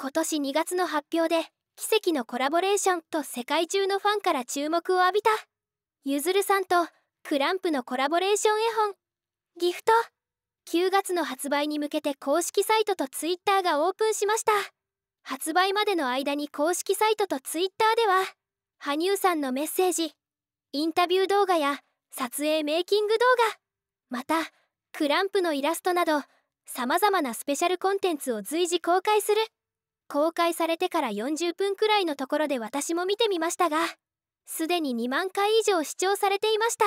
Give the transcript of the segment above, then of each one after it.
今年2月の発表で奇跡のコラボレーションと世界中のファンから注目を浴びたゆずるさんとクランプのコラボレーション絵本ギフト9月の発売に向けて公式サイトと Twitter がオープンしました発売までの間に公式サイトと Twitter では羽生さんのメッセージインタビュー動画や撮影メイキング動画またクランプのイラストなどさまざまなスペシャルコンテンツを随時公開する公開されてから40分くらいのところで私も見てみましたがすでに2万回以上視聴されていました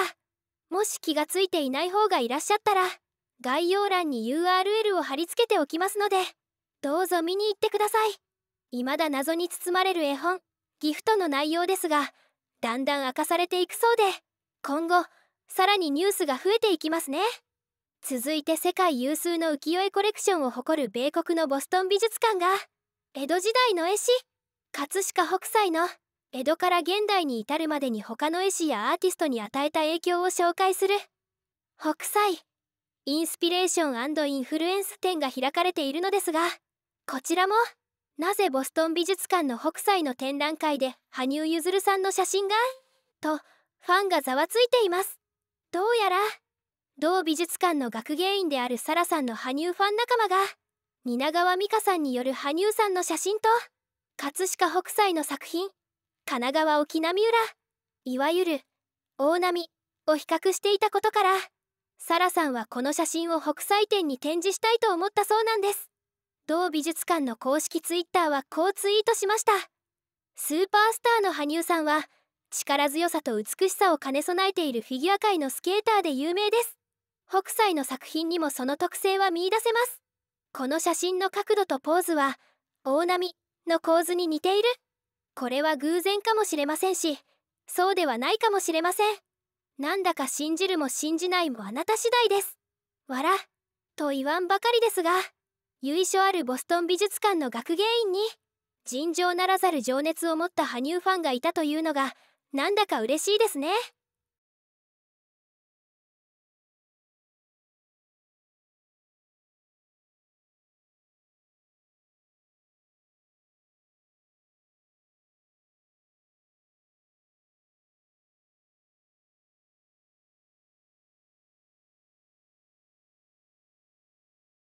もし気がついていない方がいらっしゃったら概要欄に URL を貼り付けておきますのでどうぞ見に行ってください未だ謎に包まれる絵本ギフトの内容ですがだんだん明かされていくそうで今後さらにニュースが増えていきますね続いて世界有数の浮世絵コレクションを誇る米国のボストン美術館が江戸時代の絵師葛飾北斎の江戸から現代に至るまでに他の絵師やアーティストに与えた影響を紹介する北斎インスピレーションインフルエンス展が開かれているのですがこちらもなぜボストン美術館の北斎の展覧会で羽生結弦さんの写真がとファンがざわついていますどうやら同美術館の学芸員であるサラさんの羽生ファン仲間が蜷川美香さんによる羽生さんの写真と葛飾北斎の作品「神奈川沖波裏」いわゆる「大波」を比較していたことからサラさんはこの写真を北斎展に展示したいと思ったそうなんです同美術館の公式ツイッターはこうツイートしましたスーパースターの羽生さんは力強さと美しさを兼ね備えているフィギュア界のスケーターで有名です北斎の作品にもその特性は見いだせますこの写真の角度とポーズは大波の構図に似ているこれは偶然かもしれませんしそうではないかもしれませんなんだか信じるも信じないもあなた次第ですわらと言わんばかりですが由緒あるボストン美術館の学芸員に尋常ならざる情熱を持った羽生ファンがいたというのがなんだか嬉しいですね。